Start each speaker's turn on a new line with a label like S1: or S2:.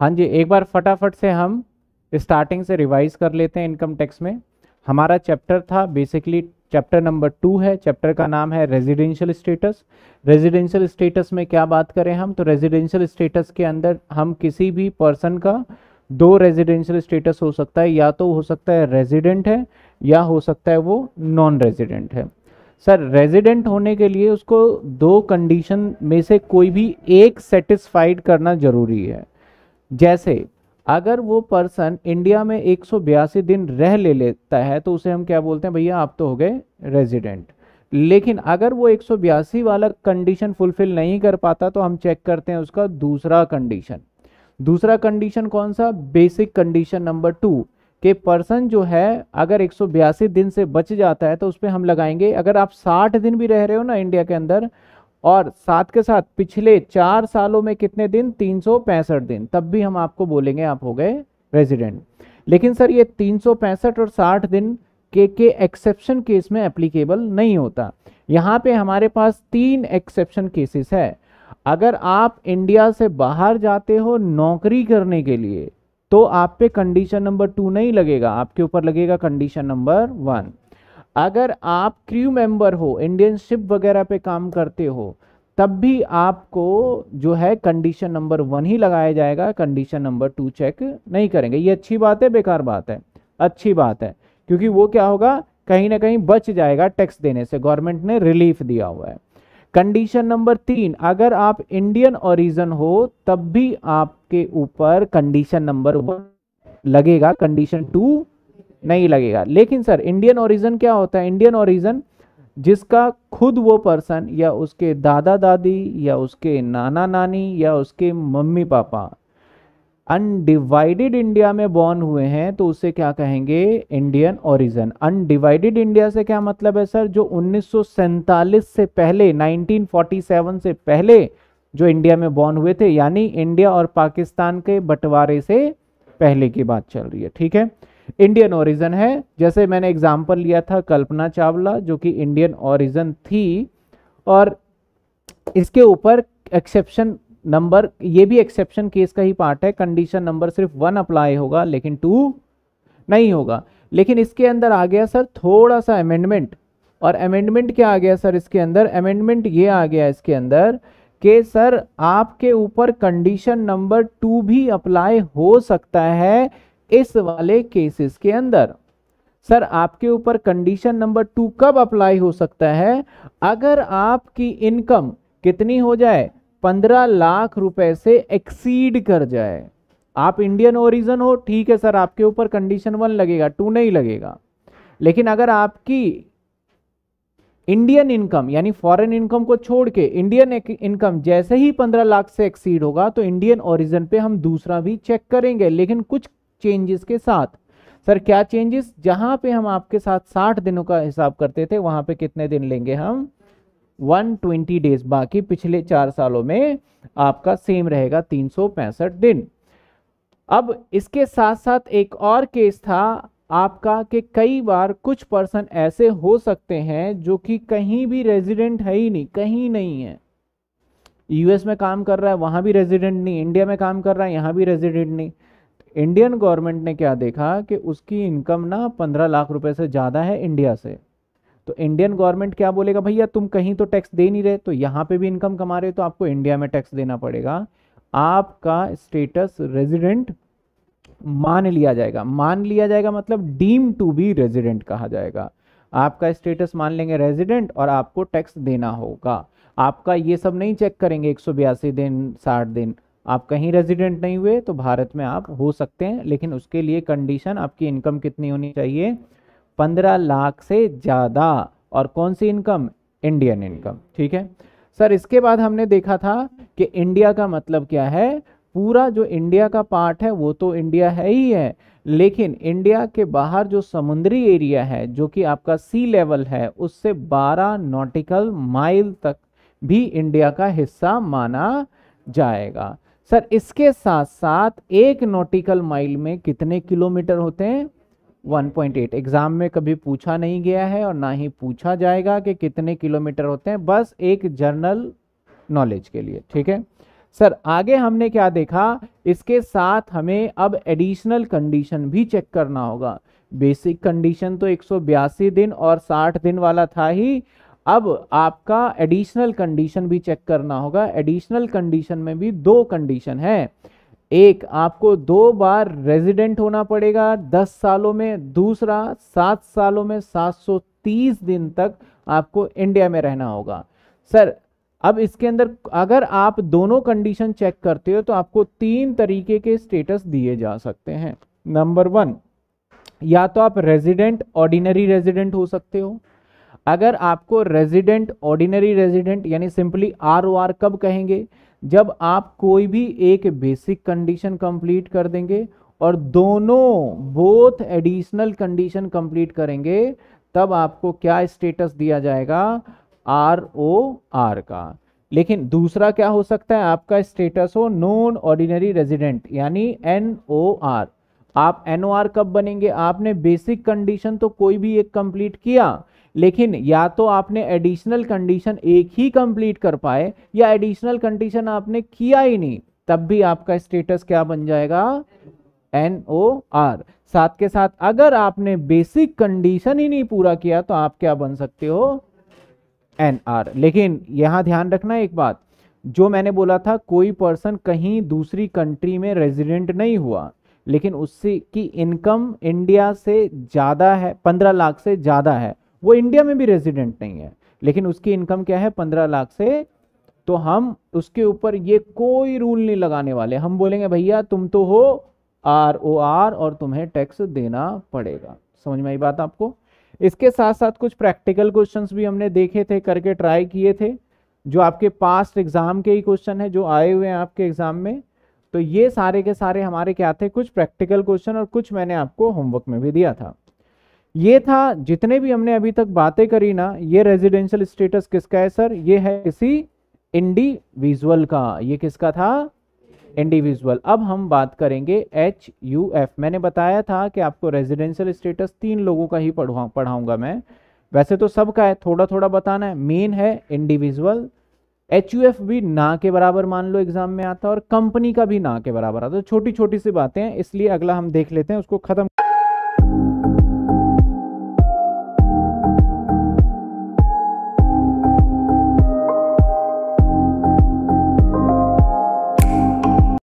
S1: हाँ जी एक बार फटाफट से हम स्टार्टिंग से रिवाइज कर लेते हैं इनकम टैक्स में हमारा चैप्टर था बेसिकली चैप्टर नंबर टू है चैप्टर का नाम है रेजिडेंशियल स्टेटस रेजिडेंशियल स्टेटस में क्या बात करें हम तो रेजिडेंशियल स्टेटस के अंदर हम किसी भी पर्सन का दो रेजिडेंशियल स्टेटस हो सकता है या तो हो सकता है रेजिडेंट है या हो सकता है वो नॉन रेजिडेंट है सर रेजिडेंट होने के लिए उसको दो कंडीशन में से कोई भी एक सेटिस्फाइड करना ज़रूरी है जैसे अगर वो पर्सन इंडिया में एक दिन रह ले लेता है तो उसे हम क्या बोलते हैं भैया आप तो हो गए रेजिडेंट लेकिन अगर वो एक वाला कंडीशन फुलफिल नहीं कर पाता तो हम चेक करते हैं उसका दूसरा कंडीशन दूसरा कंडीशन कौन सा बेसिक कंडीशन नंबर टू के पर्सन जो है अगर एक दिन से बच जाता है तो उस पर हम लगाएंगे अगर आप 60 दिन भी रह रहे हो ना इंडिया के अंदर और साथ के साथ पिछले चार सालों में कितने दिन तीन दिन तब भी हम आपको बोलेंगे आप हो गए रेजिडेंट लेकिन सर ये तीन और साठ दिन के के एक्सेप्शन केस में एप्लीकेबल नहीं होता यहाँ पे हमारे पास तीन एक्सेप्शन केसेस है अगर आप इंडिया से बाहर जाते हो नौकरी करने के लिए तो आप पे कंडीशन नंबर टू नहीं लगेगा आपके ऊपर लगेगा कंडीशन नंबर वन अगर आप क्रू मेंबर हो इंडियन शिप वगैरह पे काम करते हो तब भी आपको जो है कंडीशन नंबर वन ही लगाया जाएगा कंडीशन नंबर टू चेक नहीं करेंगे ये अच्छी बात है बेकार बात है अच्छी बात है क्योंकि वो क्या होगा कहीं ना कहीं बच जाएगा टैक्स देने से गवर्नमेंट ने रिलीफ दिया हुआ है कंडीशन नंबर तीन अगर आप इंडियन ओरिजन हो तब भी आपके ऊपर कंडीशन नंबर वन लगेगा कंडीशन टू नहीं लगेगा लेकिन सर इंडियन ओरिजन क्या होता है इंडियन ओरिजन जिसका खुद वो पर्सन या उसके दादा दादी या उसके नाना नानी या उसके मम्मी पापा अनडिवाइडेड इंडिया में बॉर्न हुए हैं तो उसे क्या कहेंगे इंडियन ओरिजन अनडिवाइडेड इंडिया से क्या मतलब है सर जो उन्नीस से पहले 1947 से पहले जो इंडिया में बॉर्न हुए थे यानी इंडिया और पाकिस्तान के बंटवारे से पहले की बात चल रही है ठीक है इंडियन ओरिजन है जैसे मैंने एग्जाम्पल लिया था कल्पना चावला जो कि इंडियन ओरिजन थी और इसके ऊपर एक्सेप्शन नंबर ये भी एक्सेप्शन केस का ही पार्ट है कंडीशन नंबर सिर्फ वन अप्लाई होगा लेकिन टू नहीं होगा लेकिन इसके अंदर आ गया सर थोड़ा सा अमेंडमेंट और अमेंडमेंट क्या आ गया सर इसके अंदर अमेंडमेंट ये आ गया इसके अंदर कि सर आपके ऊपर कंडीशन नंबर टू भी अप्लाई हो सकता है इस वाले केसेस के अंदर सर आपके ऊपर कंडीशन नंबर टू कब अप्लाई हो सकता है अगर आपकी इनकम कितनी हो जाए पंद्रह लाख रुपए से एक्सीड कर जाए आप इंडियन ओरिजन हो ठीक है सर आपके ऊपर कंडीशन वन लगेगा टू नहीं लगेगा लेकिन अगर आपकी इंडियन इनकम यानी फॉरेन इनकम को छोड़ के इंडियन इनकम जैसे ही पंद्रह लाख से एक्सीड होगा तो इंडियन ओरिजिन पे हम दूसरा भी चेक करेंगे लेकिन कुछ चेंजेस के साथ सर क्या चेंजेस जहां पे हम आपके साथ 60 दिनों का हिसाब करते थे वहां पे कितने दिन लेंगे हम 120 डेज बाकी पिछले चार सालों में आपका सेम रहेगा तीन दिन अब इसके साथ साथ एक और केस था आपका कि कई बार कुछ पर्सन ऐसे हो सकते हैं जो कि कहीं भी रेजिडेंट है ही नहीं कहीं नहीं है यूएस में काम कर रहा है वहां भी रेजिडेंट नहीं इंडिया में काम कर रहा है यहां भी रेजिडेंट नहीं इंडियन गवर्नमेंट ने क्या देखा कि उसकी इनकम ना पंद्रह लाख रुपए से ज़्यादा है इंडिया से तो इंडियन गवर्नमेंट क्या बोलेगा भैया तुम कहीं तो टैक्स दे नहीं रहे तो यहाँ पे भी इनकम कमा रहे हो तो आपको इंडिया में टैक्स देना पड़ेगा आपका स्टेटस रेजिडेंट मान लिया जाएगा मान लिया जाएगा मतलब डीम टू बी रेजिडेंट कहा जाएगा आपका स्टेटस मान लेंगे रेजिडेंट और आपको टैक्स देना होगा आपका ये सब नहीं चेक करेंगे एक दिन साठ दिन आप कहीं रेजिडेंट नहीं हुए तो भारत में आप हो सकते हैं लेकिन उसके लिए कंडीशन आपकी इनकम कितनी होनी चाहिए पंद्रह लाख से ज़्यादा और कौन सी इनकम इंडियन इनकम ठीक है सर इसके बाद हमने देखा था कि इंडिया का मतलब क्या है पूरा जो इंडिया का पार्ट है वो तो इंडिया है ही है लेकिन इंडिया के बाहर जो समुद्री एरिया है जो कि आपका सी लेवल है उससे 12 नॉटिकल माइल तक भी इंडिया का हिस्सा माना जाएगा सर इसके साथ साथ एक नोटिकल माइल में कितने किलोमीटर होते हैं 1.8 एग्जाम में कभी पूछा नहीं गया है और ना ही पूछा जाएगा कि कितने किलोमीटर होते हैं बस एक जर्नल नॉलेज के लिए ठीक है सर आगे हमने क्या देखा इसके साथ हमें अब एडिशनल कंडीशन भी चेक करना होगा बेसिक कंडीशन तो एक दिन और 60 दिन वाला था ही अब आपका एडिशनल कंडीशन भी चेक करना होगा एडिशनल कंडीशन में भी दो कंडीशन है एक आपको दो बार रेजिडेंट होना पड़ेगा दस सालों में दूसरा सात सालों में सात सौ तीस दिन तक आपको इंडिया में रहना होगा सर अब इसके अंदर अगर आप दोनों कंडीशन चेक करते हो तो आपको तीन तरीके के स्टेटस दिए जा सकते हैं नंबर वन या तो आप रेजिडेंट ऑर्डिनरी रेजिडेंट हो सकते हो अगर आपको रेजिडेंट ऑर्डिनरी रेजिडेंट यानी सिंपली आर ओ आर कब कहेंगे जब आप कोई भी एक बेसिक कंडीशन कंप्लीट कर देंगे और दोनों बोथ एडिशनल कंडीशन कंप्लीट करेंगे तब आपको क्या स्टेटस दिया जाएगा आर ओ आर का लेकिन दूसरा क्या हो सकता है आपका स्टेटस हो नॉन ऑर्डिनरी रेजिडेंट यानी एन ओ आर आप एन ओ आर कब बनेंगे आपने बेसिक कंडीशन तो कोई भी एक कंप्लीट किया लेकिन या तो आपने एडिशनल कंडीशन एक ही कंप्लीट कर पाए या एडिशनल कंडीशन आपने किया ही नहीं तब भी आपका स्टेटस क्या बन जाएगा एन ओ आर साथ के साथ अगर आपने बेसिक कंडीशन ही नहीं पूरा किया तो आप क्या बन सकते हो एन आर लेकिन यहां ध्यान रखना एक बात जो मैंने बोला था कोई पर्सन कहीं दूसरी कंट्री में रेजिडेंट नहीं हुआ लेकिन उससे की इनकम इंडिया से ज़्यादा है पंद्रह लाख से ज़्यादा है वो इंडिया में भी रेजिडेंट नहीं है लेकिन उसकी इनकम क्या है पंद्रह लाख से तो हम उसके ऊपर ये कोई रूल नहीं लगाने वाले हम बोलेंगे भैया तुम तो हो आर ओ आर और तुम्हें टैक्स देना पड़ेगा समझ में आई बात आपको इसके साथ साथ कुछ प्रैक्टिकल क्वेश्चंस भी हमने देखे थे करके ट्राई किए थे जो आपके पास्ट एग्ज़ाम के ही क्वेश्चन है जो आए हुए हैं आपके एग्ज़ाम में तो ये सारे के सारे हमारे क्या थे कुछ प्रैक्टिकल क्वेश्चन और कुछ मैंने आपको होमवर्क में भी दिया था ये था जितने भी हमने अभी तक बातें करी ना ये रेजिडेंशियल स्टेटस किसका है सर ये है किसी इंडिविजुअल का ये किसका था इंडिविजुअल अब हम बात करेंगे एच यू एफ मैंने बताया था कि आपको रेजिडेंशियल स्टेटस तीन लोगों का ही पढ़वा पढ़ाऊंगा मैं वैसे तो सबका है थोड़ा थोड़ा बताना है मेन है इंडिविजुअल एच यू एफ भी ना के बराबर मान लो एग्जाम में आता है और कंपनी का भी ना के बराबर आता है तो छोटी छोटी सी बातें हैं इसलिए अगला हम देख लेते हैं उसको खत्म